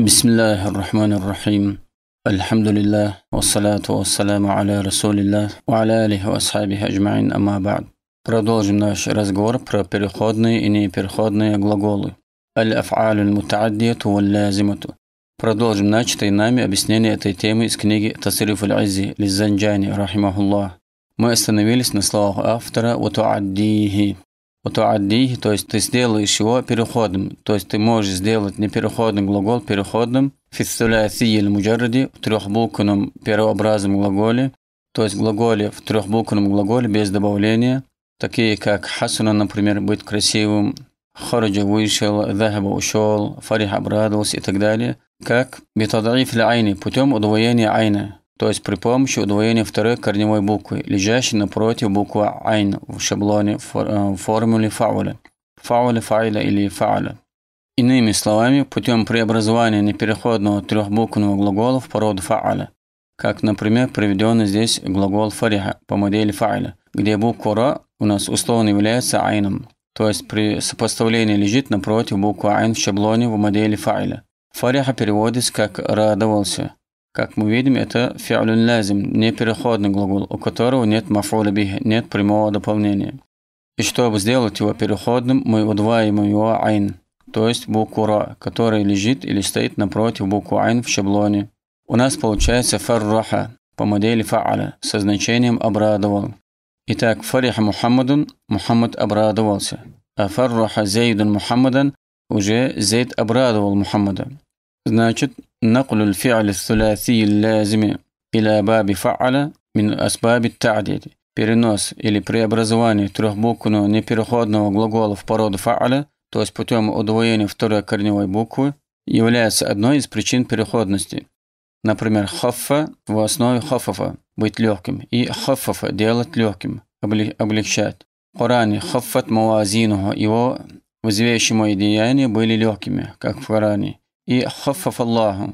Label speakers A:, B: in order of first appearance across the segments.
A: بسم الله الرحمن الرحيم الحمد لله والصلاة والسلام على رسول الله وعلى آله وأصحابه أجمعين أما بعد продолжим наш разговор про переходные и непереходные глаголы الأفعال المتعدية واللازمة продолжим начатое нами объяснение этой темы из книги تصريف العز للزنجاني رحمه الله мы остановились на словах автора وتعديه Утуаддихи, то есть ты сделаешь его переходным. То есть ты можешь сделать непереходный глагол переходным. Фицтуляси или муджарди в трехбуквенном первообразном глаголе. То есть глаголе в трехбуквенном глаголе без добавления. Такие как хасуна, например, быть красивым, хараджа вышел, захаба ушел, фарих обрадовался и так далее. Как битадаиф айни, путем удвоения айна то есть при помощи удвоения второй корневой буквы, лежащей напротив буквы «айн» в шаблоне в э, формуле фауля, фауля, файля или фауля. Иными словами, путем преобразования непереходного трехбуквенного глагола в породу фааля, как, например, приведенный здесь глагол фариха по модели фаиля, где буква «ра» у нас условно является айном, то есть при сопоставлении лежит напротив буквы айн в шаблоне в модели фаиля. Фариха переводится как «радовался», как мы видим, это фиалюн лазим, непереходный глагол, у которого нет мафуля бих, нет прямого дополнения. И чтобы сделать его переходным, мы удваиваем его айн, то есть букву ра, которая лежит или стоит напротив буквы айн в шаблоне. У нас получается фарраха по модели фааля со значением обрадовал. Итак, фариха Мухаммадун, Мухаммад обрадовался. А фарраха Зейдун Мухаммадан, уже Зейд обрадовал Мухаммада. Значит, نقل الفعل الثلاثي اللازم إلى باب فعل من أسباب التعديد перенос или преобразование трехбуквенного непереходного глагола в породу фа'аля, то есть путем удвоения второй корневой буквы, является одной из причин переходности. Например, хаффа в основе хафафа – быть легким, и хафафа – делать легким, облегчать. В Коране хаффат муазинуха – его взвещимые деяния были легкими, как в Коране. И хаффаф Аллаху.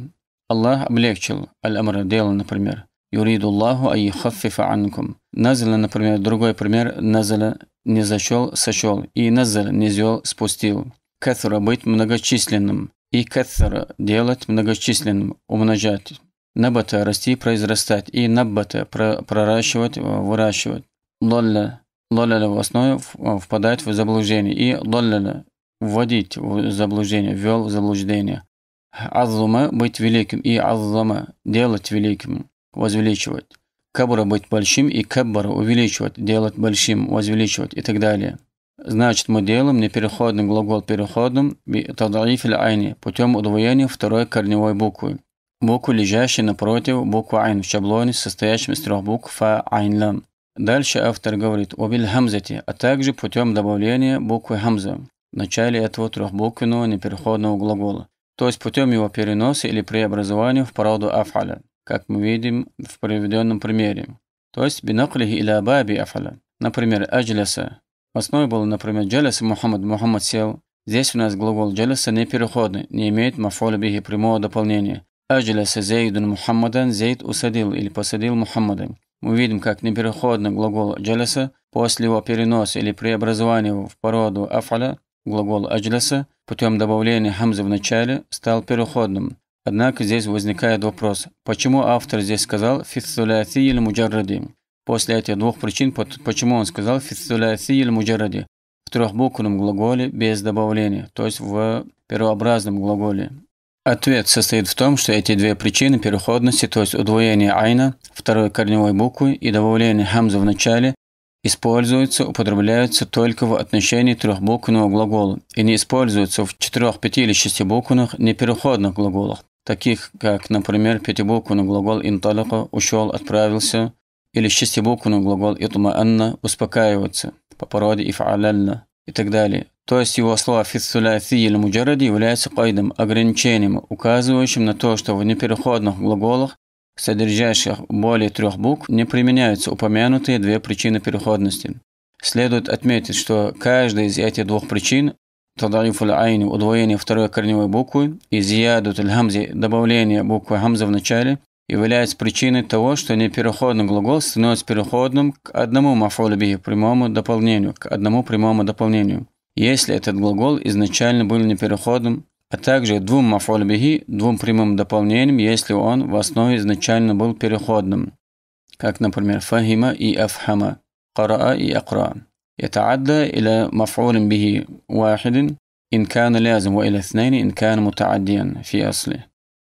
A: Аллах облегчил аль-амр дело, например. Юриду Аллаху ай хаффифа анкум. Назаля, например, другой пример. Назаля не зачел, сочел. И назаль не зел, спустил. Каthra быть многочисленным. И каthра делать многочисленным, умножать. Набата – расти, произрастать. И наббата – проращивать, э, выращивать. Лолля – лолля в основе э, впадать в заблуждение. И лолля – вводить в заблуждение, ввел в заблуждение. Аззума – быть великим и аззама – делать великим, возвеличивать. Кабра – быть большим и каббара – увеличивать, делать большим, возвеличивать и так далее. Значит, мы делаем непереходный глагол переходным тадаифиль айни путем удвоения второй корневой буквы. Буквы, лежащие напротив буквы айн в шаблоне, состоящем из трех букв фа айн лам. Дальше автор говорит о хамзати, а также путем добавления буквы хамза в начале этого трехбуквенного непереходного глагола то есть путем его переноса или преобразования в породу афаля, как мы видим в приведенном примере, то есть бинаклихи или абаби афаля, например, аджляса. В основе было, например, джаляса Мухаммад, Мухаммад сел. Здесь у нас глагол джаляса не переходный, не имеет мафоля бихи прямого дополнения. Аджляса зейдун Мухаммадан, зейд усадил или посадил Мухаммада. Мы видим, как непереходный глагол джаляса после его переноса или преобразования в породу афаля Глагол «аджласа» путем добавления хамзы в начале стал переходным. Однако здесь возникает вопрос, почему автор здесь сказал «фитсуляти или муджарради»? После этих двух причин, почему он сказал «фитсуляти или муджарради» в трехбуквенном глаголе без добавления, то есть в первообразном глаголе. Ответ состоит в том, что эти две причины переходности, то есть удвоение айна, второй корневой буквы и добавление хамза в начале, используются, употребляются только в отношении трехбуквенного глагола и не используются в четырех, пяти или шестибуквенных непереходных глаголах, таких как, например, пятибуквенный глагол «инталика» – «ушел», «отправился» или шестибуквенный глагол «итмаанна» – «успокаиваться» по породе «ифаляльна» и так далее. То есть его слова «фитсуляти» или «муджаради» являются кайдом, ограничением, указывающим на то, что в непереходных глаголах содержащих более трех букв, не применяются упомянутые две причины переходности. Следует отметить, что каждая из этих двух причин تضعيف العين удвоение второй корневой буквы и зияду хамзи добавление буквы хамза в начале является причиной того, что непереходный глагол становится переходным к одному мафулю прямому дополнению, к одному прямому дополнению. Если этот глагол изначально был непереходным, а также двум мафуль двум прямым дополнением если он в основе изначально был переходным, как, например, фахима и афхама, караа и акра. يتعدى إلى مفعول به واحد إن كان لازم وإلى اثنين إن كان متعديا في أصله.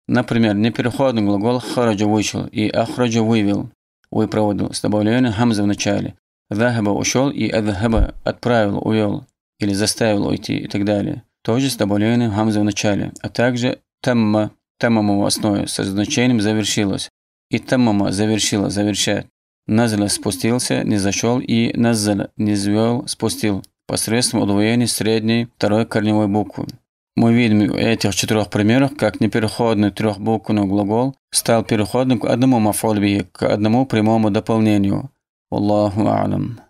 A: Например, непереходный глагол «хараджа» вышел и «ахраджа» вывел, выпроводил с добавлением хамза в начале. «Захаба» ушел и «адхаба» отправил, увел или заставил уйти и так далее тоже с добавлением хамзы в начале, а также тамма, таммама в основе, со значением завершилось. И таммама завершила, завершает. Назля спустился, не зашел и назля не звел, спустил посредством удвоения средней второй корневой буквы. Мы видим в этих четырех примерах, как непереходный трехбуквенный глагол стал переходным к одному мафольбии, к одному прямому дополнению. Аллаху алам.